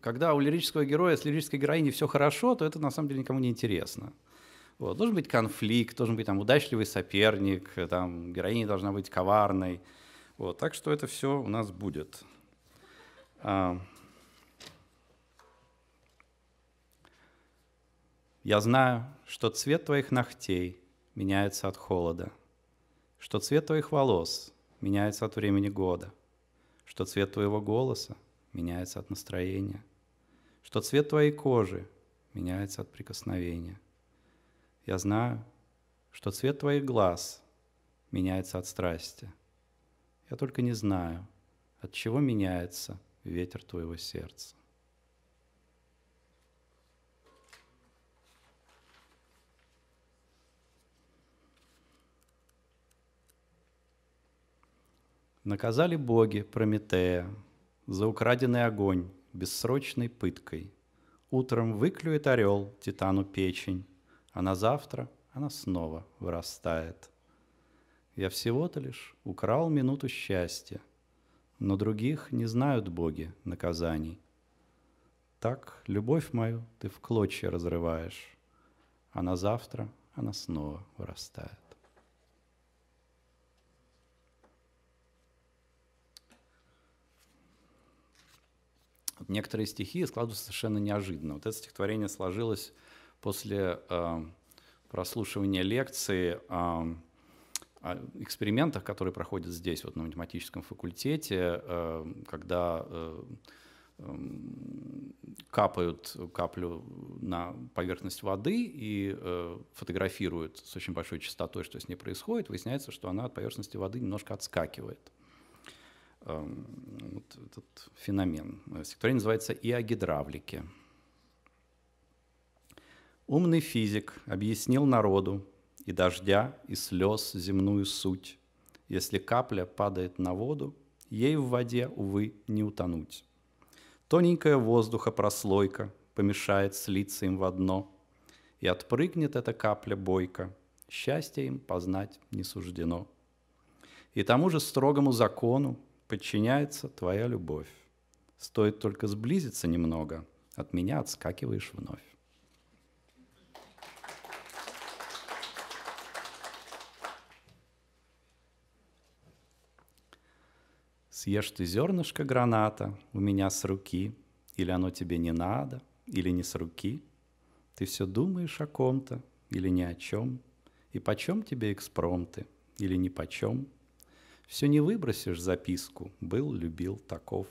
Когда у лирического героя с лирической героиней все хорошо, то это на самом деле никому не интересно. Вот. Должен быть конфликт, должен быть там удачливый соперник, там героиня должна быть коварной. Вот. Так что это все у нас будет. А... Я знаю, что цвет твоих ногтей меняется от холода, что цвет твоих волос меняется от времени года, что цвет твоего голоса меняется от настроения, что цвет твоей кожи меняется от прикосновения. Я знаю, что цвет твоих глаз меняется от страсти. Я только не знаю, от чего меняется ветер твоего сердца. Наказали боги Прометея, за украденный огонь, бессрочной пыткой. Утром выклюет орел титану печень, А на завтра она снова вырастает. Я всего-то лишь украл минуту счастья, Но других не знают боги наказаний. Так любовь мою ты в клочья разрываешь, А на завтра она снова вырастает. некоторые стихи складываются совершенно неожиданно. Вот это стихотворение сложилось после э, прослушивания лекции э, о экспериментах, которые проходят здесь, вот на математическом факультете, э, когда э, эм, капают каплю на поверхность воды и э, фотографируют с очень большой частотой, что с ней происходит, выясняется, что она от поверхности воды немножко отскакивает. Эм, вот этот феномен. Э, Стихотворение называется «И о гидравлике». Умный физик объяснил народу и дождя, и слез земную суть. Если капля падает на воду, ей в воде, увы, не утонуть. Тоненькая воздуха прослойка помешает слиться им в одно, и отпрыгнет эта капля бойко, счастье им познать не суждено. И тому же строгому закону подчиняется твоя любовь. Стоит только сблизиться немного, от меня отскакиваешь вновь. Съешь ты зернышко граната у меня с руки, или оно тебе не надо, или не с руки. Ты все думаешь о ком-то или ни о чем, и почем тебе экспромты, или ни почем. Все не выбросишь записку, был, любил, таков.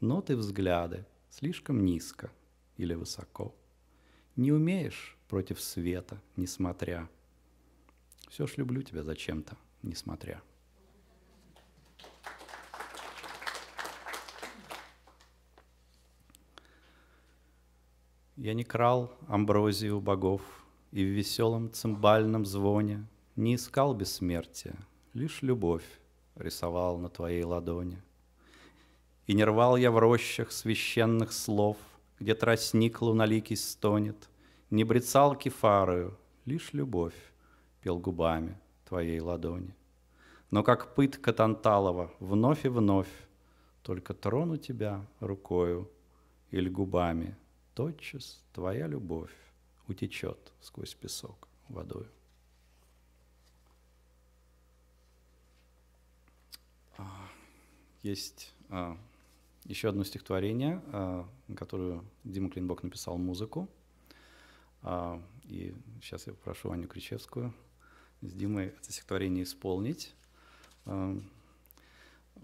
Ноты взгляды слишком низко или высоко. Не умеешь против света, несмотря. Все ж люблю тебя зачем-то, несмотря. Я не крал амброзию богов и в веселом цимбальном звоне не искал бессмертия, лишь любовь рисовал на твоей ладони. И не рвал я в рощах священных слов, где тростник луналикий стонет, не брецал кефарою, лишь любовь пел губами твоей ладони. Но как пытка Танталова вновь и вновь, только трону тебя рукою или губами, тотчас твоя любовь утечет сквозь песок водою. есть а, еще одно стихотворение, а, которое Дима Клинбок написал музыку. А, и сейчас я попрошу Аню Кричевскую с Димой это стихотворение исполнить. А,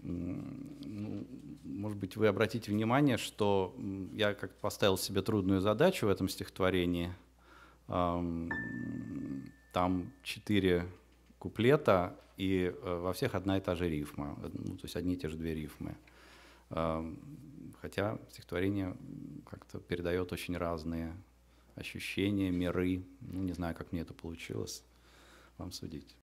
ну, может быть, вы обратите внимание, что я как поставил себе трудную задачу в этом стихотворении. Там четыре куплета, и э, во всех одна и та же рифма, ну, то есть одни и те же две рифмы. Эм, хотя стихотворение как-то передает очень разные ощущения, миры. Ну, не знаю, как мне это получилось, вам судить.